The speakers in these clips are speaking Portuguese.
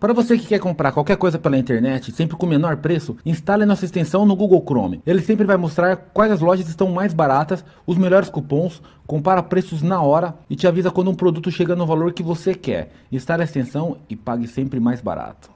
Para você que quer comprar qualquer coisa pela internet, sempre com o menor preço, instale nossa extensão no Google Chrome. Ele sempre vai mostrar quais as lojas estão mais baratas, os melhores cupons, compara preços na hora e te avisa quando um produto chega no valor que você quer. Instale a extensão e pague sempre mais barato.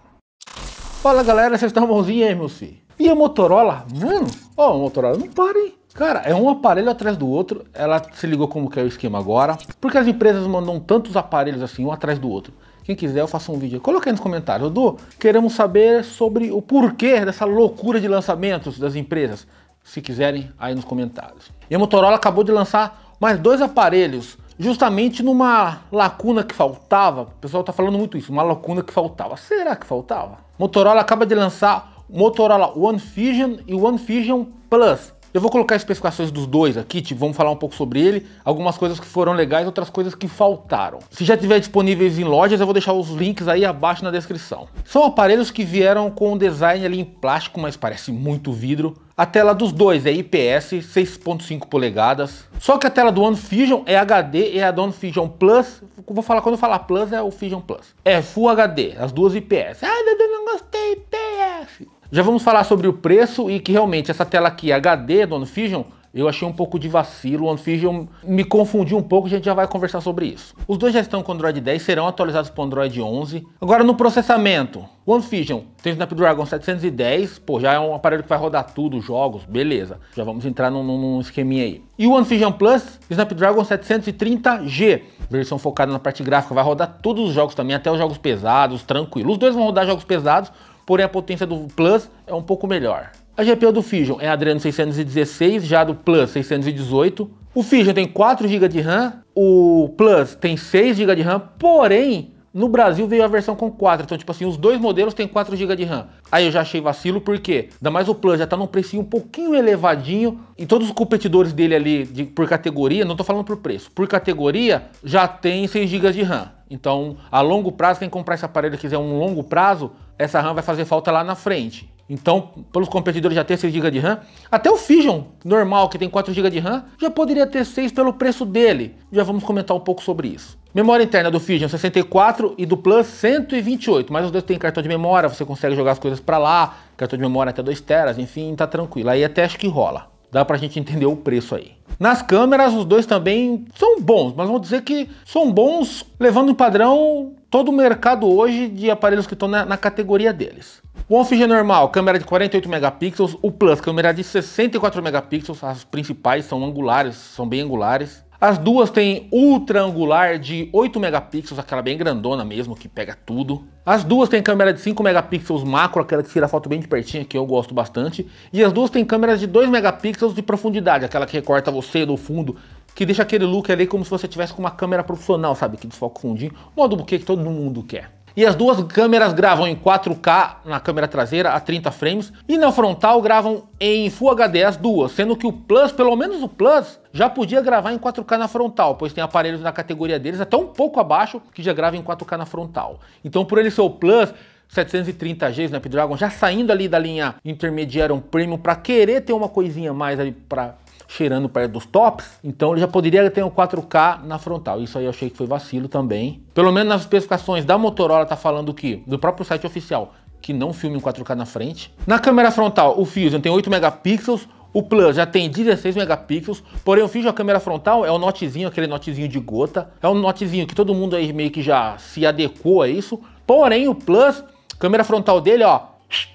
Fala galera, vocês estão bonzinhos aí, meu filho? E a Motorola? Mano, ó, oh, a Motorola não para, hein? Cara, é um aparelho atrás do outro. Ela se ligou como que é o esquema agora. Porque as empresas mandam tantos aparelhos assim, um atrás do outro. Quem quiser, eu faço um vídeo. Coloque aí nos comentários. Edu, queremos saber sobre o porquê dessa loucura de lançamentos das empresas. Se quiserem, aí nos comentários. E a Motorola acabou de lançar mais dois aparelhos, justamente numa lacuna que faltava. O pessoal está falando muito isso, uma lacuna que faltava. Será que faltava? Motorola acaba de lançar Motorola One Fusion e One Fusion Plus. Eu vou colocar especificações dos dois aqui, tipo, vamos falar um pouco sobre ele, algumas coisas que foram legais, outras coisas que faltaram. Se já tiver disponíveis em lojas, eu vou deixar os links aí abaixo na descrição. São aparelhos que vieram com um design ali em plástico, mas parece muito vidro. A tela dos dois é IPS, 6.5 polegadas. Só que a tela do One Fusion é HD e a do One Fusion Plus, vou falar quando eu falar Plus é o Fusion Plus. É Full HD, as duas IPS. Ah, eu não gostei IPS. Já vamos falar sobre o preço e que realmente essa tela aqui HD do OneFusion eu achei um pouco de vacilo, o OneFusion me confundiu um pouco, a gente já vai conversar sobre isso. Os dois já estão com Android 10, serão atualizados para o Android 11. Agora no processamento, o OneFusion tem o Snapdragon 710, pô, já é um aparelho que vai rodar tudo, jogos, beleza. Já vamos entrar num, num esqueminha aí. E o OneFusion Plus, Snapdragon 730G, versão focada na parte gráfica, vai rodar todos os jogos também, até os jogos pesados, tranquilo. Os dois vão rodar jogos pesados, porém a potência do Plus é um pouco melhor. A GPU do Fusion é a Adreno 616, já do Plus 618. O Fusion tem 4 GB de RAM, o Plus tem 6 GB de RAM, porém no Brasil veio a versão com 4, então tipo assim, os dois modelos têm 4 GB de RAM. Aí eu já achei vacilo, porque ainda mais o Plus já tá num precinho um pouquinho elevadinho e todos os competidores dele ali de, por categoria, não tô falando por preço, por categoria já tem 6 GB de RAM. Então, a longo prazo, quem comprar esse aparelho quiser um longo prazo, essa RAM vai fazer falta lá na frente. Então, pelos competidores já ter 6 GB de RAM, até o Fusion normal, que tem 4 GB de RAM, já poderia ter 6 pelo preço dele. Já vamos comentar um pouco sobre isso. Memória interna do Fusion 64 e do Plus 128, mas os dois têm cartão de memória, você consegue jogar as coisas para lá, cartão de memória até 2 teras, enfim, tá tranquilo. Aí até acho que rola. Dá pra gente entender o preço aí. Nas câmeras, os dois também são bons, mas vou dizer que são bons levando o padrão todo o mercado hoje de aparelhos que estão na, na categoria deles. O OneFige normal, câmera de 48 megapixels, o Plus, câmera de 64 megapixels, as principais são angulares, são bem angulares. As duas têm ultra angular de 8 megapixels, aquela bem grandona mesmo, que pega tudo. As duas têm câmera de 5 megapixels macro, aquela que tira foto bem de pertinho, que eu gosto bastante. E as duas têm câmeras de 2 megapixels de profundidade, aquela que recorta você do fundo, que deixa aquele look ali como se você tivesse com uma câmera profissional, sabe? Que desfoca o fundinho, modo buquê que todo mundo quer. E as duas câmeras gravam em 4K na câmera traseira a 30 frames e na frontal gravam em Full HD as duas, sendo que o Plus, pelo menos o Plus, já podia gravar em 4K na frontal, pois tem aparelhos na categoria deles até um pouco abaixo que já grava em 4K na frontal. Então por ele ser o Plus, 730G Snapdragon já saindo ali da linha intermediária um premium para querer ter uma coisinha mais ali para cheirando perto dos tops, então ele já poderia ter um 4K na frontal. Isso aí eu achei que foi vacilo também. Pelo menos nas especificações da Motorola tá falando que, do próprio site oficial, que não filme em 4K na frente. Na câmera frontal, o Fusion tem 8 megapixels, o Plus já tem 16 megapixels, porém o Fusion a câmera frontal é o notezinho, aquele notezinho de gota, é um notezinho que todo mundo aí meio que já se adequou a isso. Porém o Plus, câmera frontal dele, ó,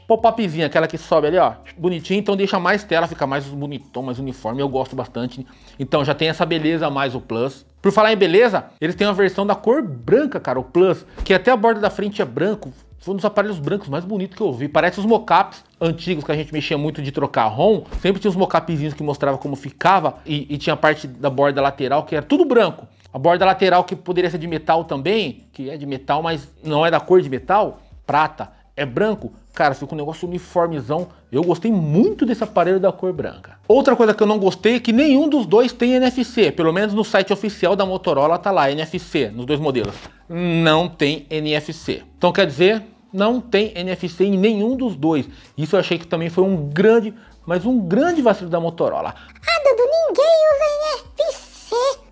Pop-upzinha, aquela que sobe ali, ó. Bonitinho, então deixa mais tela, fica mais bonitão, mais uniforme. Eu gosto bastante. Então já tem essa beleza mais o Plus. Por falar em beleza, eles têm uma versão da cor branca, cara, o Plus, que até a borda da frente é branco. Foi um dos aparelhos brancos mais bonitos que eu vi. Parece os mocaps antigos que a gente mexia muito de trocar ROM. Sempre tinha os mocapzinhos que mostrava como ficava e, e tinha a parte da borda lateral que era tudo branco. A borda lateral que poderia ser de metal também, que é de metal, mas não é da cor de metal, prata é branco, cara, fica um negócio uniformizão. Eu gostei muito desse aparelho da cor branca. Outra coisa que eu não gostei é que nenhum dos dois tem NFC, pelo menos no site oficial da Motorola tá lá, NFC, nos dois modelos. Não tem NFC. Então quer dizer, não tem NFC em nenhum dos dois. Isso eu achei que também foi um grande, mas um grande vacilo da Motorola. Ah, Dudu, ninguém usa NFC.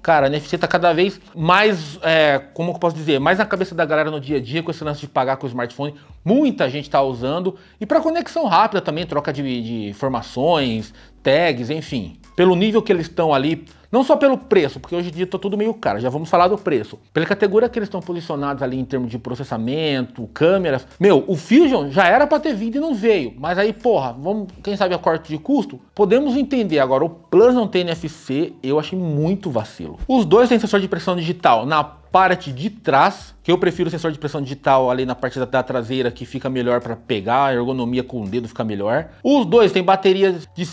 Cara, a NFT tá cada vez mais, é, como eu posso dizer, mais na cabeça da galera no dia a dia, com esse lance de pagar com o smartphone. Muita gente tá usando. E para conexão rápida também, troca de, de informações, tags, enfim. Pelo nível que eles estão ali, não só pelo preço, porque hoje em dia está tudo meio caro, já vamos falar do preço. Pela categoria que eles estão posicionados ali em termos de processamento, câmeras. Meu, o Fusion já era para ter vindo e não veio. Mas aí, porra, vamos, quem sabe a corte de custo? Podemos entender. Agora, o Plus não tem NFC, eu achei muito vacilo. Os dois têm sensor de pressão digital na parte de trás, que eu prefiro o sensor de pressão digital ali na parte da, da traseira, que fica melhor para pegar, a ergonomia com o dedo fica melhor. Os dois têm baterias de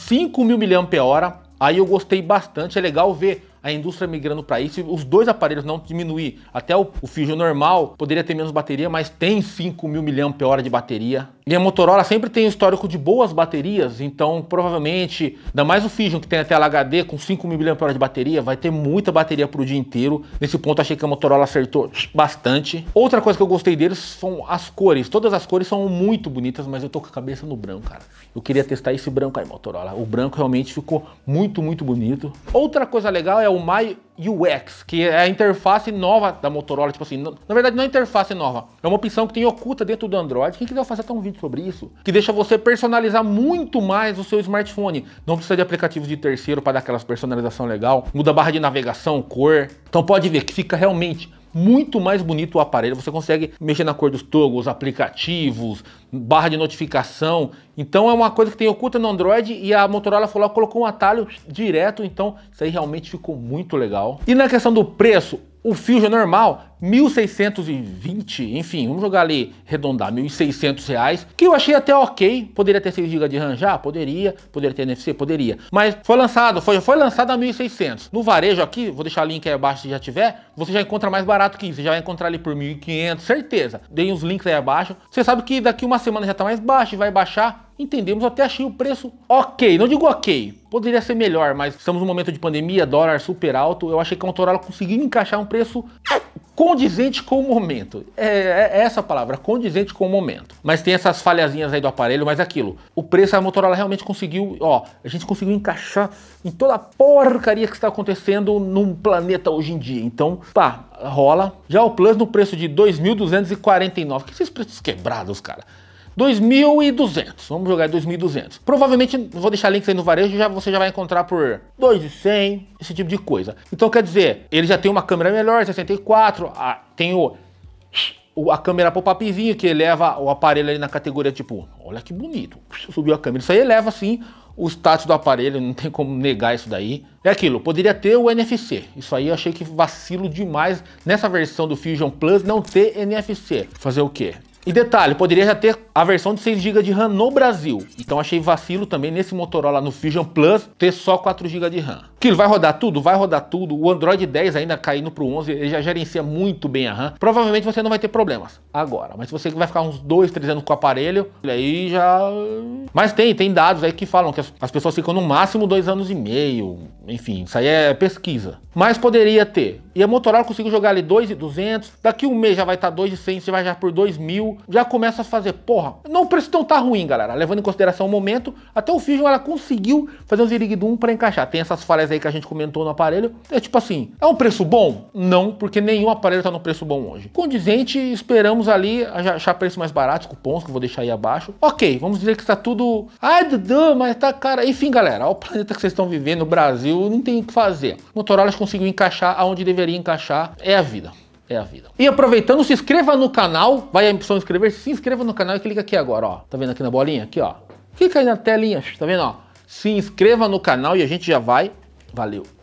mil mAh, Aí eu gostei bastante, é legal ver a indústria migrando para isso. Os dois aparelhos não diminuir. Até o, o normal poderia ter menos bateria, mas tem 5 mil mAh de bateria. E a Motorola sempre tem um histórico de boas baterias, então provavelmente, ainda mais o Fusion que tem a tela HD com mil mAh de bateria, vai ter muita bateria para o dia inteiro. Nesse ponto achei que a Motorola acertou bastante. Outra coisa que eu gostei deles são as cores. Todas as cores são muito bonitas, mas eu tô com a cabeça no branco, cara. Eu queria testar esse branco aí, Motorola. O branco realmente ficou muito, muito bonito. Outra coisa legal é o My UX, que é a interface nova da Motorola, tipo assim, na verdade não é interface nova, é uma opção que tem oculta dentro do Android. Quem quiser fazer até um vídeo sobre isso, que deixa você personalizar muito mais o seu smartphone. Não precisa de aplicativos de terceiro para dar aquelas personalização legal, muda a barra de navegação, cor. Então pode ver que fica realmente muito mais bonito o aparelho. Você consegue mexer na cor dos togos, aplicativos, barra de notificação. Então é uma coisa que tem oculta no Android e a Motorola falou colocou um atalho direto. Então isso aí realmente ficou muito legal. E na questão do preço, o Fusion normal 1.620, enfim, vamos jogar ali, redondar, 1.600 reais, que eu achei até ok, poderia ter 6 GB de RAM já? Poderia, poderia ter NFC? Poderia, mas foi lançado, foi, foi lançado a 1.600, no varejo aqui, vou deixar o link aí abaixo se já tiver, você já encontra mais barato que isso, você já vai encontrar ali por 1.500, certeza, dei os links aí abaixo, você sabe que daqui uma semana já tá mais baixo e vai baixar, entendemos, até achei o preço ok. Não digo ok, poderia ser melhor, mas estamos num momento de pandemia, dólar super alto. Eu achei que a Motorola conseguiu encaixar um preço condizente com o momento. É, é, é essa a palavra, condizente com o momento. Mas tem essas falhazinhas aí do aparelho, mas aquilo. O preço da Motorola realmente conseguiu, ó, a gente conseguiu encaixar em toda a porcaria que está acontecendo num planeta hoje em dia. Então, pá, rola. Já o Plus no preço de 2.249. Que esses preços quebrados, cara. 2.200. Vamos jogar 2.200. Provavelmente vou deixar links aí no varejo, já você já vai encontrar por 2.100, esse tipo de coisa. Então quer dizer, ele já tem uma câmera melhor, 64, a, tem o a câmera pop-upzinho que eleva o aparelho ali na categoria tipo, olha que bonito, subiu a câmera. Isso aí eleva assim o status do aparelho, não tem como negar isso daí. É aquilo, poderia ter o NFC. Isso aí eu achei que vacilo demais nessa versão do Fusion Plus não ter NFC. Fazer o quê? E detalhe, poderia já ter a versão de 6 GB de RAM no Brasil. Então achei vacilo também nesse Motorola no Fusion Plus ter só 4 GB de RAM. Aquilo vai rodar tudo? Vai rodar tudo. O Android 10 ainda caindo pro 11, ele já gerencia muito bem a RAM. Provavelmente você não vai ter problemas agora, mas se você que vai ficar uns 2, 3 anos com o aparelho, aí já... Mas tem, tem dados aí que falam que as pessoas ficam no máximo 2 anos e meio. Enfim, isso aí é pesquisa. Mas poderia ter e a Motorola conseguiu jogar ali 2,200. Daqui um mês já vai tá estar 2,100, você vai já por 2,000. Já começa a fazer, porra. Não, o preço não tá ruim, galera. Levando em consideração o momento, até o Fusion ela conseguiu fazer um Zirigdum para encaixar. Tem essas falhas aí que a gente comentou no aparelho. É tipo assim, é um preço bom? Não, porque nenhum aparelho tá no preço bom hoje. Condizente, esperamos ali achar preço mais barato, cupons que eu vou deixar aí abaixo. Ok, vamos dizer que está tudo... Ai, Dudu, mas tá cara... Enfim, galera, olha o planeta que vocês estão vivendo, o Brasil, não tem o que fazer. Motorola conseguiu encaixar aonde deveria deveria encaixar. É a vida. É a vida. E aproveitando, se inscreva no canal. Vai a opção inscrever-se. inscreva no canal e clica aqui agora, ó. Tá vendo aqui na bolinha? Aqui, ó. Clica aí na telinha, tá vendo, ó. Se inscreva no canal e a gente já vai. Valeu.